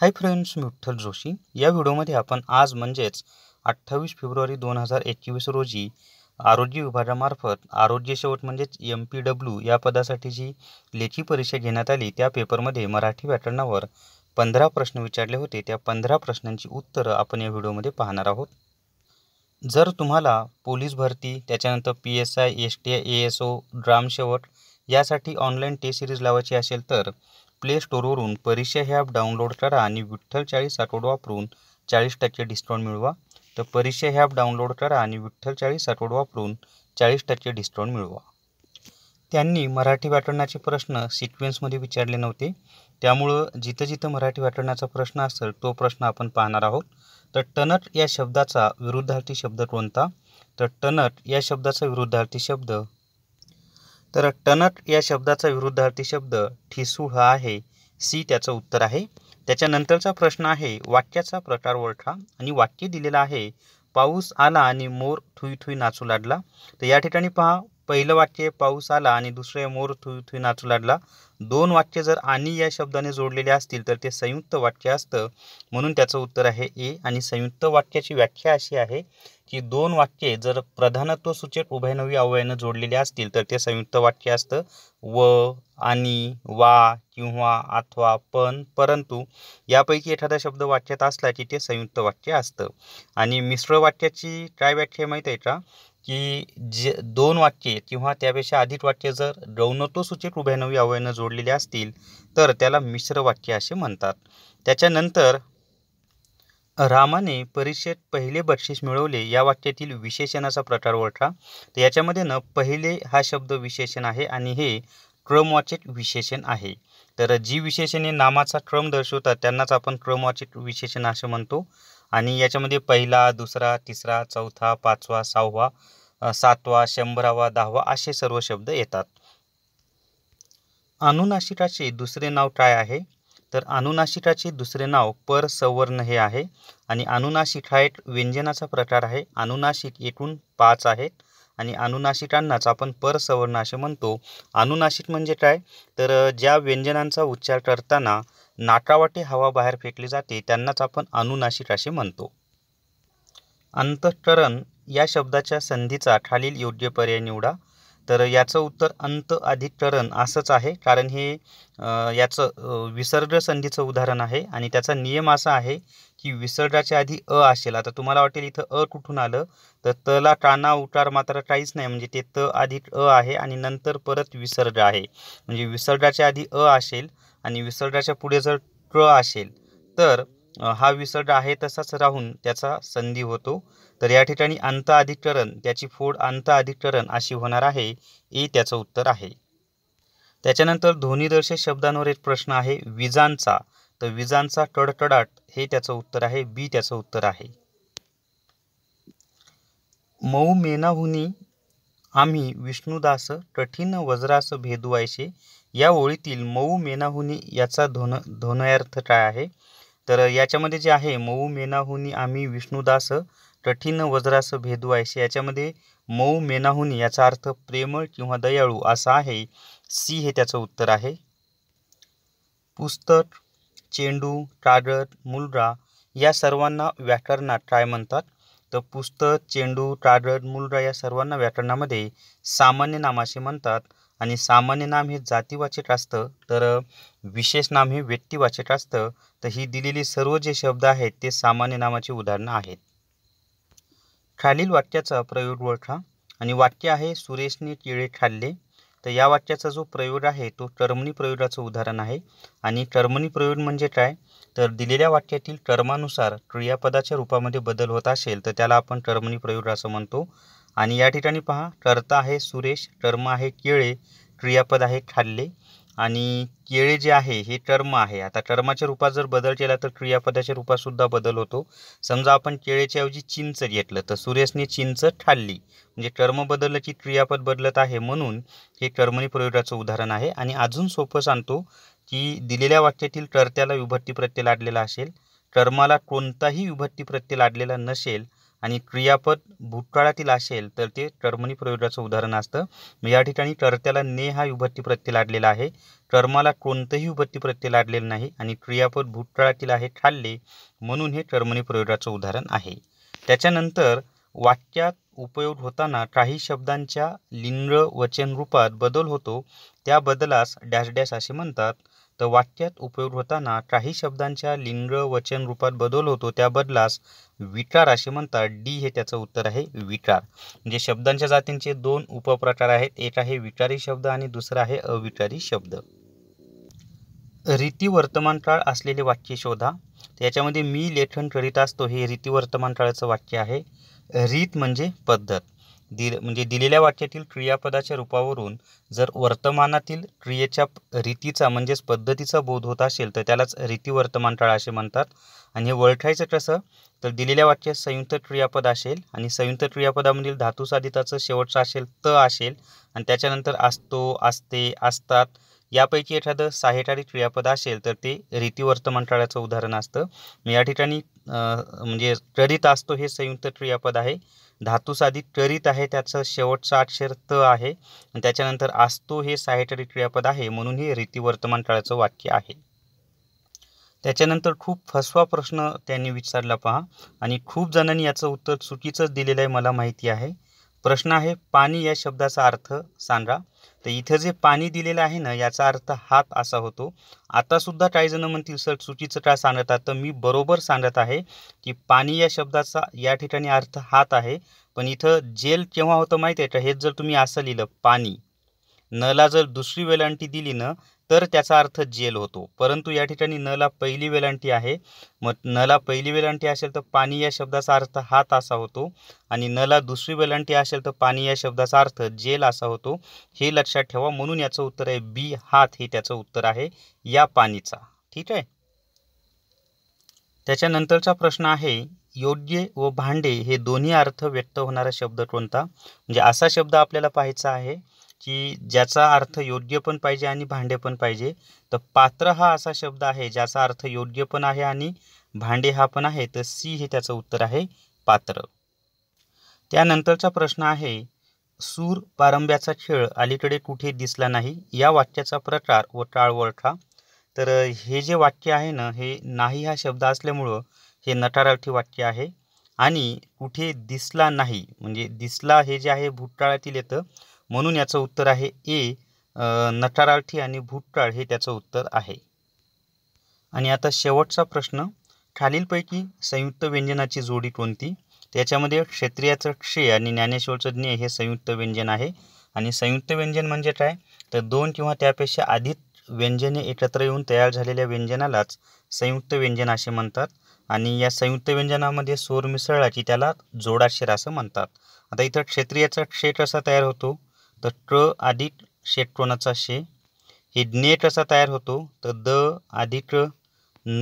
हाय friends मी विठ्ठल जोशी या व्हिडिओमध्ये आपण आज म्हणजेच अठ्ठावीस फेब्रुवारी दोन हजार एकवीस रोजी आरोग्य विभागामार्फत आरोग्य शेवट म्हणजेच एम पी डब्ल्यू या पदासाठी जी लेखी परीक्षा घेण्यात आली त्या पेपरमध्ये मराठी व्याकरणावर पंधरा प्रश्न विचारले होते त्या पंधरा प्रश्नांची उत्तरं आपण या व्हिडिओमध्ये पाहणार आहोत जर तुम्हाला पोलीस भरती त्याच्यानंतर P S I S T I A S O ड्राम शेवट यासाठी ऑनलाईन टेस्ट सिरीज लावायची असेल तर प्ले स्टोरवरून परीक्षा हे ॲप डाउनलोड करा आणि विठ्ठल चाळीस आठवड वापरून चाळीस टक्के डिस्काउंट मिळवा तर परीक्षा हे ॲप डाउनलोड करा आणि विठ्ठल चाळीस आठवड वापरून चाळीस टक्के डिस्काउंट मिळवा त्यांनी मराठी व्याकरणाचे प्रश्न सिक्वेन्समध्ये विचारले नव्हते त्यामुळं जिथं जिथं मराठी व्याकरणाचा प्रश्न असेल तो प्रश्न आपण पाहणार आहोत तर टनट या शब्दाचा विरुद्धार्थी शब्द कोणता तर टनट या शब्दाचा विरुद्धार्थी शब्द तर टनट या शब्दाचा विरुद्धार्थी शब्द ठिसू हा आहे सी त्याचं उत्तर आहे त्याच्यानंतरचा प्रश्न आहे वाक्याचा प्रकार ओळखा आणि वाक्य दिलेला आहे पाऊस आला आणि मोर थुई थुई नाचू लागला तर या ठिकाणी पहा पहिलं वाक्य पाऊस आला आणि दुसरे मोर थुई थुई नाचू लागला दोन वाक्य जर आणि या शब्दाने जोडलेले असतील तर ते संयुक्त वाक्य असतं म्हणून त्याचं उत्तर आहे ए आणि संयुक्त वाक्याची व्याख्या अशी आहे की दोन वाक्ये जर प्रधानत्व सूचक उभयनवी अवयानं जोडलेले असतील तर ते संयुक्त वाक्य असतं व आणि वा किंवा अथवा पण परंतु यापैकी एखादा शब्द वाक्यात असला की ते संयुक्त वाक्य असतं आणि मिश्र वाक्याची काय व्याख्या माहीत आहे का की जे दोन वाक्ये किंवा त्यापेक्षा अधिक वाक्य जर गौणत्वसूचक उभयनवी अवयनं जोडलेले असतील तर त्याला मिश्र वाक्य असे म्हणतात त्याच्यानंतर रामाने परीक्षेत पहिले बक्षीस मिळवले या वाक्यातील विशेषणाचा प्रकार ओळखा तर याच्यामध्ये न पहिले हा शब्द विशेषण आहे आणि हे क्रमवाचक विशेषण आहे तर जी विशेषणे नामाचा क्रम दर्शवतात त्यांनाच आपण क्रमवाचक विशेषण असे म्हणतो आणि याच्यामध्ये पहिला दुसरा तिसरा चौथा पाचवा सहावा सातवा शंभरावा दहावा असे सर्व शब्द येतात अनुनाशिकाचे दुसरे नाव काय आहे तर अनुनाशिकाचे दुसरे नाव पर सवर्ण हे आहे आणि अनुनाशिक हा एक व्यंजनाचा प्रकार आहे अनुनाशिक एकूण पाच आहेत आणि अनुनाशिकांनाच आपण परसवर्ण असे म्हणतो अनुनाशिक म्हणजे काय तर ज्या व्यंजनांचा उच्चार करताना नाकावाटे हवा बाहेर फेकली जाते त्यांनाच आपण अनुनाशिक असे म्हणतो अंतःकरण या शब्दाच्या संधीचा खालील योग्य पर्याय निवडा तर याचं उत्तर अंत अधिक टरण असंच आहे कारण हे याचं विसर्ग संधीचं उदाहरण आहे आणि त्याचा नियम असा आहे की विसर्गाच्या आधी अ असेल आता तुम्हाला वाटेल इथं अ कुठून आलं तर तला काना उकार मात्र काहीच नाही म्हणजे ते त अधिक अ आहे आणि नंतर परत विसर्ग आहे म्हणजे विसर्गाच्या आधी अ असेल आणि विसर्गाच्या पुढे जर क असेल तर हा विसर्ग आहे तसाच राहून त्याचा संधी होतो तर या ठिकाणी अंत अधिकरण त्याची फोड अंत अधिकरण अशी होणार आहे ए त्याचं उत्तर आहे त्याच्यानंतर ध्वनिदर्शक शब्दांवर एक प्रश्न आहे विजांचा तर विजांचा टडटडाट हे त्याचं उत्तर आहे बी त्याचं उत्तर आहे मऊ मेनाहुनी आम्ही विष्णुदास कठीण वज्रास भेदवायचे या ओळीतील मऊ मेनाहुनी याचा धोन धोनयार्थ काय आहे तर याच्यामध्ये जे आहे मऊ मेनाहुनी आम्ही विष्णुदास कठीण वज्रास भेदू आहे याच्यामध्ये मऊ मेनाहुनी याचा अर्थ प्रेमळ किंवा दयाळू असा आहे सी हे त्याचं उत्तर आहे पुस्तक चेंडू कागद मुलगा या सर्वांना व्याकरणात काय म्हणतात तर पुस्तक चेंडू कागद मुलगा या सर्वांना व्याकरणामध्ये सामान्य नामाशी म्हणतात आणि सामान्य नाम हे जातीवाचक असतं तर विशेष नाम हे व्यक्तिवाचक असतं तर ही दिलेली सर्व जे शब्द आहेत ते सामान्य नामाची उदाहरणं आहेत खालील वाक्याचा प्रयोग ओळखा आणि वाक्य आहे सुरेशने केळे खाल्ले तर या वाक्याचा जो प्रयोग आहे तो कर्मणी प्रयोगाचं उदाहरण आहे आणि कर्मणी प्रयोग म्हणजे काय तर दिलेल्या वाक्यातील कर्मानुसार क्रियापदाच्या रूपामध्ये बदल होत असेल तर त्याला आपण कर्मणी प्रयोग असं म्हणतो आणि या ठिकाणी पहा कर्ता आहे सुरेश कर्म आहे केळे क्रियापद आहे खाल्ले आणि केळे जे आहे हे कर्म आहे आता कर्माच्या रूपात जर बदल केला तर क्रियापदाच्या रूपातसुद्धा बदल होतो समजा आपण केळेच्या ऐवजी चिंच घेतलं तर सुरेशने चिंच ठाल्ली म्हणजे कर्म बदललं की क्रियापद बदलत आहे म्हणून हे कर्मणी प्रयोगाचं उदाहरण आहे आणि अजून सोपं सांगतो की दिलेल्या वाक्यातील कर्त्याला विभक्ती प्रत्यय लाडलेला असेल कर्माला कोणताही विभक्ती प्रत्यय लाडलेला नसेल आणि क्रियापद भूतकाळातील असेल तर ते टर्मनी प्रयोगाचं उदाहरण असतं या ठिकाणी कर्त्याला ने हा विभक्ती प्रत्यय लाडलेला आहे कर्माला कोणतंही विभक्ती प्रत्यय लागलेलं नाही आणि क्रियापद भूतकाळातील आहे खाल्ले म्हणून हे टर्मनी प्रयोगाचं उदाहरण आहे त्याच्यानंतर वाक्यात उपयोग होताना काही शब्दांच्या लिंग वचन रूपात बदल होतो त्या बदलास डॅश डॅश असे म्हणतात तर वाक्यात उपयोग होताना काही शब्दांच्या लिंग वचन रूपात बदल होतो त्या बदलास विकार असे म्हणतात डी हे त्याचं उत्तर आहे विकार म्हणजे शब्दांच्या जातींचे दोन उपप्रकार आहेत एक आहे विकारी शब्द आणि दुसरा आहे अविकारी शब्द रीती वर्तमानकाळ असलेले वाक्य शोधा याच्यामध्ये मी लेखन करीत असतो हे रीती काळाचं वाक्य आहे रीत म्हणजे पद्धत दिल म्हणजे दिलेल्या वाक्यातील क्रियापदाच्या रूपावरून जर वर्तमानातील क्रियेच्या रीतीचा म्हणजेच पद्धतीचा बोध होत असेल तर त्यालाच रीती वर्तमानकाळ असे म्हणतात आणि हे वळखायचं कसं तर दिलेल्या वाक्यात संयुक्त क्रियापद असेल आणि संयुक्त क्रियापदामधील धातुसाधिताचं शेवटचं असेल त असेल आणि त्याच्यानंतर असतो असते असतात यापैकी एखादं साहेटारी क्रियापद असेल तर ते रीतिवर्तमानकाळाचं उदाहरण असतं या ठिकाणी म्हणजे त्वरित असतो हे संयुक्त क्रियापद आहे धातू साधी त्वरित आहे त्याचं शेवटचं अक्षर त आहे त्याच्यानंतर असतो हे साहेटारी क्रियापद आहे म्हणून हे रीती रीतिवर्तमानकाळाचं वाक्य आहे त्याच्यानंतर खूप फसवा प्रश्न त्यांनी विचारला पहा आणि खूप जणांनी याचं उत्तर चुकीचंच दिलेलं आहे मला माहिती आहे प्रश्न आहे पाणी या शब्दाचा अर्थ सांगा तर इथं जे पाणी दिलेलं आहे ना याचा अर्थ हात असा होतो आतासुद्धा जण म्हणतील सर चुकीचं का सांगतात तर मी बरोबर सांगत आहे की पाणी या शब्दाचा या ठिकाणी अर्थ हात आहे पण इथं जेल केव्हा होतं माहिती आहे का हेच जर तुम्ही असं लिहिलं पाणी नला जर दुसरी वेलांटी दिली ना तर त्याचा अर्थ जेल होतो परंतु या ठिकाणी नला पहिली वेलांटी आहे मग नला पहिली वेलांटी असेल तर पाणी या शब्दाचा अर्थ हात असा होतो आणि नला दुसरी वेलांटी असेल तर पाणी या शब्दाचा अर्थ जेल असा होतो हे लक्षात ठेवा म्हणून याचं उत्तर आहे बी हात हे त्याचं उत्तर आहे या पाणीचा ठीक आहे त्याच्यानंतरचा प्रश्न आहे योग्य व भांडे हे दोन्ही अर्थ व्यक्त होणारा शब्द कोणता म्हणजे असा शब्द आपल्याला पाहायचा आहे की ज्याचा अर्थ योग्य पण पाहिजे आणि भांडे पण पाहिजे तर पात्र हा असा शब्द आहे ज्याचा अर्थ योग्य पण आहे आणि भांडे हा पण आहे तर सी हे त्याचं उत्तर आहे पात्र त्यानंतरचा प्रश्न आहे सूर पारंब्याचा खेळ अलीकडे कुठे दिसला नाही या वाक्याचा प्रकार व टाळवळखा तर हे जे वाक्य आहे ना हे नाही हा शब्द असल्यामुळं हे नटारावठी वाक्य आहे आणि कुठे दिसला नाही म्हणजे दिसला हे जे आहे भूतकाळातील येतं म्हणून याचं उत्तर आहे ए नटाराळठी आणि भूटाळ हे त्याचं उत्तर आहे आणि आता शेवटचा प्रश्न खालीलपैकी संयुक्त व्यंजनाची जोडी कोणती त्याच्यामध्ये क्षेत्रीयाचं क्षे आणि ज्ञानेश्वरचं ज्ञे हे संयुक्त व्यंजन आहे आणि संयुक्त व्यंजन म्हणजे काय तर दोन किंवा त्यापेक्षा आधीच व्यंजने एकत्र येऊन तयार झालेल्या व्यंजनालाच संयुक्त व्यंजन असे म्हणतात आणि या संयुक्त व्यंजनामध्ये सोर मिसळला की त्याला जोडाक्षर असं म्हणतात आता इथं क्षत्रियाचा क्षे कसा तयार होतो तर ट्र अधिक शेट्रोनाचा शे हे ज्ञे कसा तयार होतो तर द अधिक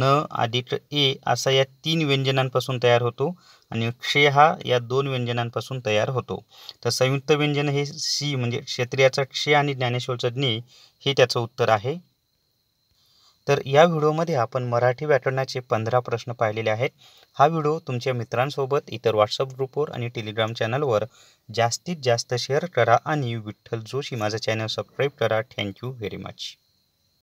न आधिक ए असा या तीन व्यंजनांपासून तयार होतो आणि क्षे हा या दोन व्यंजनांपासून तयार होतो तर संयुक्त व्यंजन हे सी म्हणजे क्षेत्रियाचा क्षे आणि ज्ञानेश्वरचं ज्ञे हे त्याचं उत्तर आहे तर या व्हिडिओमध्ये आपण मराठी व्याकरणाचे पंधरा प्रश्न पाहिलेले आहेत हा व्हिडिओ तुमच्या मित्रांसोबत इतर व्हॉट्सअप ग्रुपवर आणि टेलिग्राम चॅनलवर जास्तीत जास्त शेअर करा आणि विठ्ठल जोशी माझा चॅनल सबस्क्राईब करा थँक्यू व्हेरी मच